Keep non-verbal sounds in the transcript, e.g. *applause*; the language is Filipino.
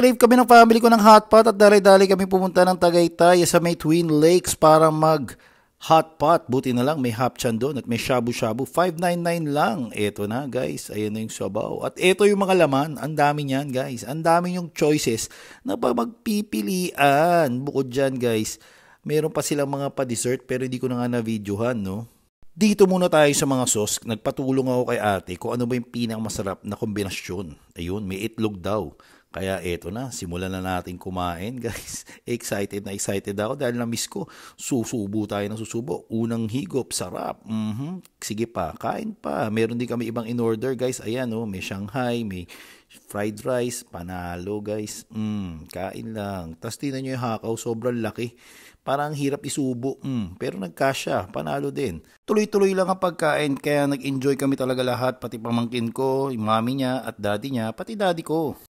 Nag-crave kami ng family ko ng hotpot at dali-dali kami pumunta ng Tagaytay sa may Twin Lakes para mag hotpot. Buti na lang may hapchan doon at may shabu-shabu. 599 lang. Ito na guys. Ayan na yung sabaw. At ito yung mga laman. Ang dami niyan guys. Ang dami yung choices na pa magpipilian. Bukod dyan guys, meron pa silang mga pa-dessert pero hindi ko na nga na-videohan no. Dito muna tayo sa mga sauce. Nagpatulong ako kay ate kung ano ba yung pinakamasarap na kombinasyon. Ayun, may itlog daw. Kaya eto na, simulan na natin kumain *laughs* guys. Excited na excited ako dahil na-miss ko. Susubo tayo ng susubo. Unang higop, sarap. Mm-hmm. Sige pa, kain pa. Meron din kami ibang in-order guys. Ayan oh, may Shanghai, may fried rice, panalo guys. Mm, kain lang. Tapos tinan nyo yung hakaw, sobrang laki. Parang hirap isubo. Mm, pero nagkasya, panalo din. Tuloy-tuloy lang ang pagkain kaya nag-enjoy kami talaga lahat. Pati pamangkin ko, yung mami niya at daddy niya, pati daddy ko.